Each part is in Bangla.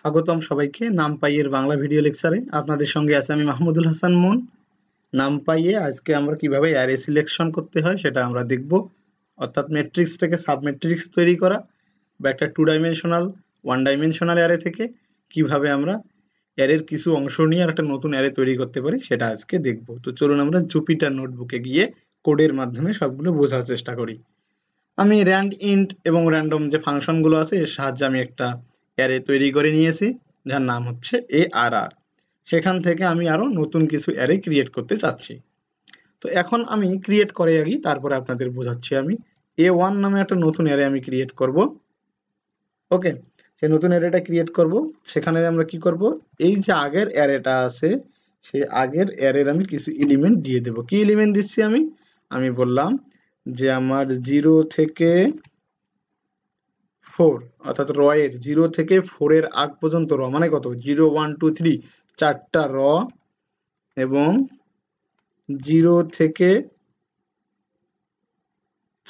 স্বাগতম সবাইকে নামপাইয়ের বাংলা ভিডিও লেকচারে আপনাদের সঙ্গে আছে আমি মাহমুদুল হাসান মন নামপাইয়ে আজকে আমরা কিভাবে অ্যারে সিলেকশন করতে হয় সেটা আমরা দেখব অর্থাৎ ম্যাট্রিক্স থেকে ম্যাট্রিক্স তৈরি করা বা একটা two dimensional one dimensional array থেকে কিভাবে আমরা অ্যারের কিছু অংশ নিয়ে আর একটা নতুন অ্যারে তৈরি করতে পারি সেটা আজকে দেখব তো চলুন আমরা জুপিটার নোটবুকে গিয়ে কোডের মাধ্যমে সবগুলো বোঝার চেষ্টা করি আমি র্যান্ড ইন্ট এবং র্যান্ডম যে ফাংশনগুলো আছে এর সাহায্যে আমি একটা অ্যারে তৈরি করে নিয়েছি যার নাম হচ্ছে এ আর আর সেখান থেকে আমি আরও নতুন কিছু অ্যারে ক্রিয়েট করতে চাচ্ছি তো এখন আমি ক্রিয়েট করে আগে তারপরে আপনাদের বোঝাচ্ছি আমি এ ওয়ান নামে একটা নতুন অ্যারে আমি ক্রিয়েট করব ওকে সে নতুন অ্যারেটা ক্রিয়েট করব সেখানে আমরা কি করব এই যে আগের অ্যারেটা আছে সেই আগের অ্যারের আমি কিছু এলিমেন্ট দিয়ে দেব কি এলিমেন্ট দিচ্ছি আমি আমি বললাম যে আমার জিরো থেকে ফোর অর্থাৎ র এর জিরো থেকে ফোরের আগ পর্যন্ত র মানে কত জিরো ওয়ান টু থ্রি চারটা র এবং জিরো থেকে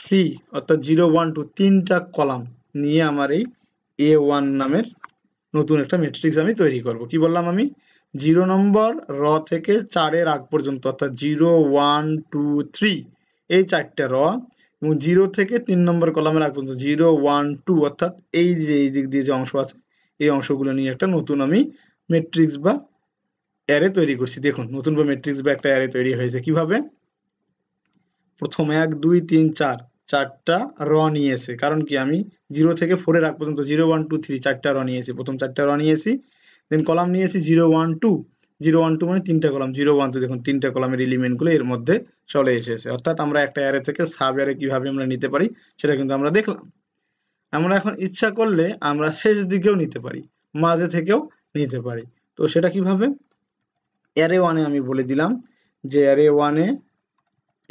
থ্রি অর্থাৎ জিরো ওয়ান টু তিনটা কলাম নিয়ে আমার এই এ ওয়ান নামের নতুন একটা ম্যাট্রিক্স আমি তৈরি করব কি বললাম আমি জিরো নম্বর র থেকে চারের আগ পর্যন্ত অর্থাৎ জিরো ওয়ান টু থ্রি এই চারটে র এবং জিরো থেকে তিন নম্বর কলামের আগ পর্যন্ত জিরো ওয়ান টু অর্থাৎ এই যে এই দিক দিয়ে যে অংশ আছে এই অংশগুলো নিয়ে একটা নতুন আমি ম্যাট্রিক্স বা অ্যারে তৈরি করছি দেখুন নতুন বা ম্যাট্রিক্স বা একটা অ্যারে তৈরি হয়েছে কিভাবে প্রথম এক দুই তিন চার চারটা র নিয়েছে কারণ কি আমি জিরো থেকে ফোরে রাখ পর্যন্ত জিরো ওয়ান টু থ্রি চারটা র নিয়েছি প্রথম চারটা র নিয়েছি দেন কলাম নিয়েছি zero one two zero one two মানে তিনটা কলাম জিরো ওয়ান টু দেখুন তিনটা কলামের এলিমেন্টগুলো এর মধ্যে চলে এসেছে অর্থাৎ আমরা একটা অ্যারে থেকে সাব অ্যারে কীভাবে আমরা নিতে পারি সেটা কিন্তু আমরা দেখলাম আমরা এখন ইচ্ছা করলে আমরা শেষ দিকেও নিতে পারি মাঝে থেকেও নিতে পারি তো সেটা কিভাবে অ্যারে ওয়ানে আমি বলে দিলাম যে অ্যারে ওয়ানে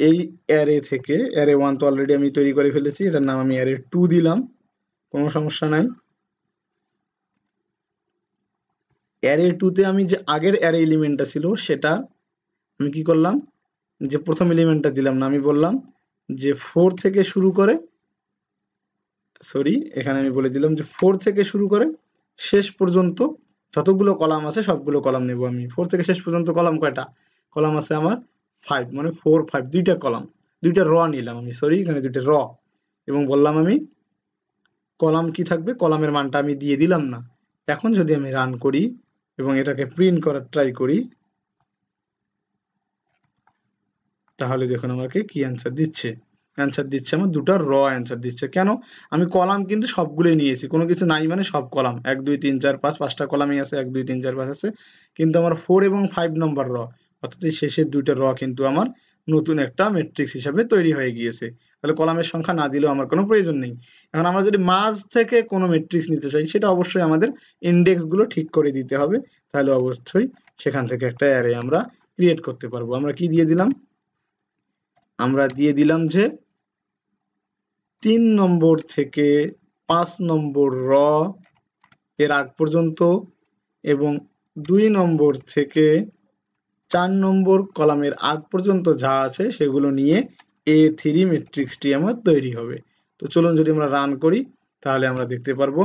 এই অ্যারে থেকে অ্যারে ওয়ান তো অলরেডি আমি তৈরি করে ফেলেছি এটার নাম আমি অ্যারে টু দিলাম কোনো সমস্যা নাই অ্যারে টুতে আমি যে আগের অ্যারে এলিমেন্টটা ছিল সেটা আমি কি করলাম যে প্রথম এলিমেন্টটা দিলাম না আমি বললাম যে ফোর থেকে শুরু করে সরি এখানে আমি বলে দিলাম যে ফোর থেকে শুরু করে শেষ পর্যন্ত যতগুলো কলাম আছে সবগুলো কলাম নেব আমি ফোর থেকে শেষ পর্যন্ত কলাম কয়টা কলাম আছে আমার ফাইভ মানে ফোর ফাইভ দুইটা কলাম দুইটা র নিলাম আমি সরি এখানে দুইটা র এবং বললাম আমি কলাম কি থাকবে কলামের মানটা আমি দিয়ে দিলাম না এখন যদি আমি রান করি এবং এটাকে প্রিন্ট করার ট্রাই করি তাহলে দেখুন আমাকে কি অ্যান্সার দিচ্ছে অ্যান্সার দিচ্ছে আমার দুটো র অ্যান্সার দিচ্ছে কেন আমি কলাম কিন্তু সবগুলোই নিয়েছি কোনো কিছু নাই মানে সব কলাম এক দুই তিন চার পাঁচ পাঁচটা কলামই আছে এক দুই তিন চার পাঁচ আছে কিন্তু আমার ফোর এবং ফাইভ নম্বর র অর্থাৎ শেষের দুইটা র কিন্তু আমার নতুন একটা ম্যাট্রিক্স হিসাবে তৈরি হয়ে গিয়েছে তাহলে কলামের সংখ্যা না দিলেও আমার কোনো প্রয়োজন নেই এখন আমরা যদি মাঝ থেকে কোনো ম্যাট্রিক্স নিতে চাই সেটা অবশ্যই আমাদের ইন্ডেক্সগুলো ঠিক করে দিতে হবে তাহলে অবশ্যই সেখান থেকে একটা অ্যারে আমরা ক্রিয়েট করতে পারবো আমরা কি দিয়ে দিলাম আমরা দিয়ে দিলাম যে তিন নম্বর থেকে পাঁচ নম্বর র এর আগ পর্যন্ত এবং দুই নম্বর থেকে চার নম্বর কলামের আগ পর্যন্ত যা আছে সেগুলো নিয়ে এ থ্রি ম্যাট্রিক্সটি আমার তৈরি হবে তো চলুন যদি আমরা রান করি তাহলে আমরা দেখতে পারবো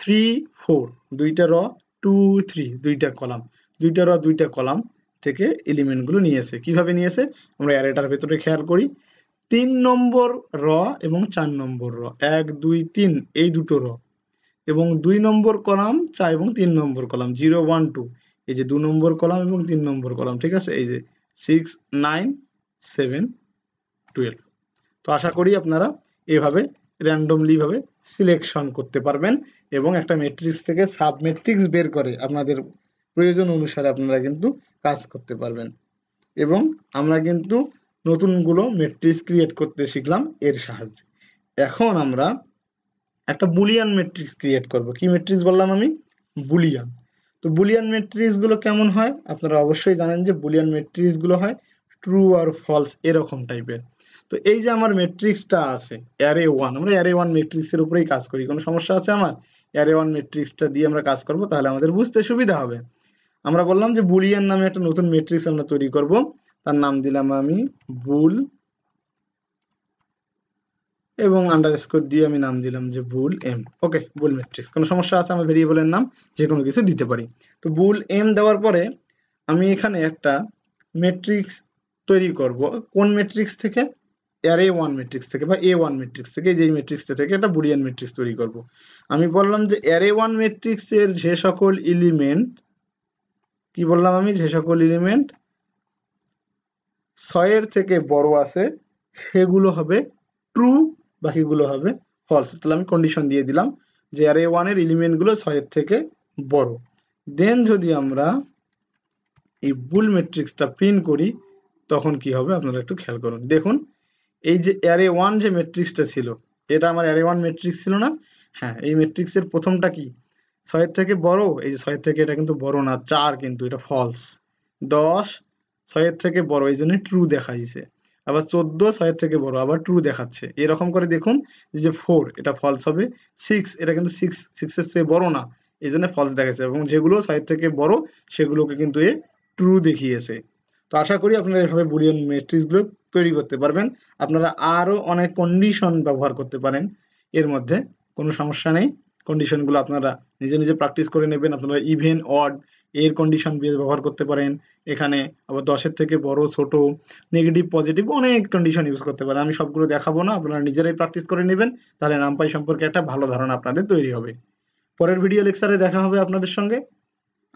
থ্রি ফোর দুইটা র টু থ্রি দুইটা কলাম দুইটা র দুইটা কলাম থেকে এলিমেন্টগুলো নিয়েছে কিভাবে নিয়েছে আমরা অ্যারেটার ভেতরে খেয়াল করি তিন নম্বর র এবং চার নম্বর র এক দুই তিন এই দুটো র এবং দুই নম্বর কলাম চার এবং তিন নম্বর কলাম জিরো ওয়ান টু এই যে দু নম্বর কলাম এবং তিন নম্বর কলাম ঠিক আছে এই যে সিক্স নাইন সেভেন টুয়েলভ তো আশা করি আপনারা এভাবে র্যান্ডমলিভাবে সিলেকশন করতে পারবেন এবং একটা ম্যাট্রিক্স থেকে সাব ম্যাট্রিক্স বের করে আপনাদের প্রয়োজন অনুসারে আপনারা কিন্তু কাজ করতে পারবেন এবং আমরা কিন্তু নতুনগুলো ম্যাট্রিক্স ক্রিয়েট করতে শিখলাম এর সাহায্যে এখন আমরা একটা বুলিয়ান ম্যাট্রিক্স ক্রিয়েট করব কি ম্যাট্রিক্স বললাম আমি বুলিয়ান তো বুলিয়ান গুলো কেমন হয় আপনারা অবশ্যই জানেন যে বুলিয়ান গুলো হয় ট্রু আর ফলস এরকম টাইপের তো এই যে আমার ম্যাট্রিক্সটা আছে অ্যারে ওয়ান আমরা অ্যারে ওয়ান ম্যাট্রিক্সের উপরেই কাজ করি কোনো সমস্যা আছে আমার অ্যারে ওয়ান ম্যাট্রিক্সটা দিয়ে আমরা কাজ করব তাহলে আমাদের বুঝতে সুবিধা হবে আমরা বললাম যে বুলিয়ান নামে একটা নতুন ম্যাট্রিক্স আমরা তৈরি করব তার নাম দিলাম আমি বুল এবং আন্ডার স্কোর দিয়ে আমি নাম দিলাম যে বুল এম ওকে বুল ম্যাট্রিক্স কোনো সমস্যা আছে আমি ভেরিয়েবলের নাম যে কোনো কিছু দিতে পারি তো বুল এম দেওয়ার পরে আমি এখানে একটা ম্যাট্রিক্স তৈরি করব কোন ম্যাট্রিক্স থেকে এর এ ওয়ান ম্যাট্রিক্স থেকে বা এ ওয়ান ম্যাট্রিক্স থেকে যেই ম্যাট্রিক্সটা থেকে একটা বুলিয়ান ম্যাট্রিক্স তৈরি করব আমি বললাম যে অ্যারে এ ওয়ান ম্যাট্রিক্সের যে সকল এলিমেন্ট কি বললাম আমি যে সকল এলিমেন্ট ছয়ের থেকে বড় আছে সেগুলো হবে ট্রু বাকিগুলো হবে ফলস তাহলে আমি কন্ডিশন দিয়ে দিলাম যে অ্যারে ওয়ানের এলিমেন্টগুলো ছয়ের থেকে বড় দেন যদি আমরা এই বুল ম্যাট্রিক্সটা প্রিন্ট করি তখন কি হবে আপনারা একটু খেয়াল করুন দেখুন এই যে অ্যারে ওয়ান যে ম্যাট্রিক্সটা ছিল এটা আমার অ্যারে ওয়ান ম্যাট্রিক্স ছিল না হ্যাঁ এই ম্যাট্রিক্সের প্রথমটা কি ছয়ের থেকে বড় এই যে ছয়ের থেকে এটা কিন্তু বড় না চার কিন্তু এটা ফলস দশ ছয়ের থেকে বড় এই জন্য ট্রু দেখাইছে আবার চোদ্দ ছয়ের থেকে বড় আবার ট্রু দেখাচ্ছে এরকম করে দেখুন যে ফোর এটা ফলস হবে সিক্স এটা কিন্তু সিক্স সিক্সের চেয়ে বড় না এই জন্য ফলস দেখাচ্ছে এবং যেগুলো ছয়ের থেকে বড় সেগুলোকে কিন্তু এ ট্রু দেখিয়েছে তো আশা করি আপনারা এভাবে বুলিয়ান ম্যাট্রিক্সগুলো তৈরি করতে পারবেন আপনারা আরও অনেক কন্ডিশন ব্যবহার করতে পারেন এর মধ্যে কোনো সমস্যা নেই কন্ডিশনগুলো আপনারা নিজে নিজে প্র্যাকটিস করে নেবেন আপনারা ইভেন অড এর কন্ডিশন বেস ব্যবহার করতে পারেন এখানে আবার দশের থেকে বড় ছোট নেগেটিভ পজিটিভ অনেক কন্ডিশন ইউজ করতে পারেন আমি সবগুলো দেখাবো না আপনারা নিজেরাই প্র্যাকটিস করে নেবেন তাহলে নামপাই সম্পর্কে একটা ভালো ধারণা আপনাদের তৈরি হবে পরের ভিডিও লেকচারে দেখা হবে আপনাদের সঙ্গে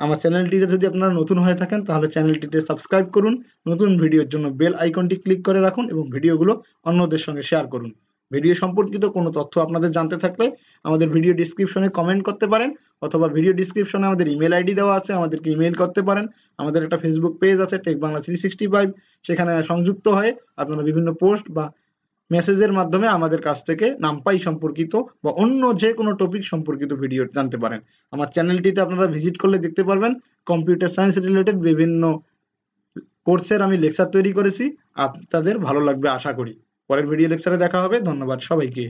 আমার চ্যানেলটিতে যদি আপনারা নতুন হয়ে থাকেন তাহলে চ্যানেলটিতে সাবস্ক্রাইব করুন নতুন ভিডিওর জন্য বেল আইকনটি ক্লিক করে রাখুন এবং ভিডিওগুলো অন্যদের সঙ্গে শেয়ার করুন ভিডিও সম্পর্কিত কোনো তথ্য আপনাদের জানতে থাকলে আমাদের ভিডিও ডিসক্রিপশনে কমেন্ট করতে পারেন অথবা ভিডিও ডিসক্রিপশনে আমাদের ইমেল আইডি দেওয়া আছে আমাদেরকে ইমেল করতে পারেন আমাদের একটা ফেসবুক পেজ আছে tech Bangla three sixty five সেখানে সংযুক্ত হয়ে আপনারা বিভিন্ন পোস্ট বা মেসেজের মাধ্যমে আমাদের কাছ থেকে নামপাই সম্পর্কিত বা অন্য যে কোনো টপিক সম্পর্কিত ভিডিও জানতে পারেন আমার চ্যানেলটিতে আপনারা ভিজিট করলে দেখতে পারবেন কম্পিউটার সায়েন্স রিলেটেড বিভিন্ন কোর্সের আমি লেকচার তৈরি করেছি আপনাদের ভালো লাগবে আশা করি পরের ভিডিও লেকচারে দেখা হবে ধন্যবাদ সবাইকে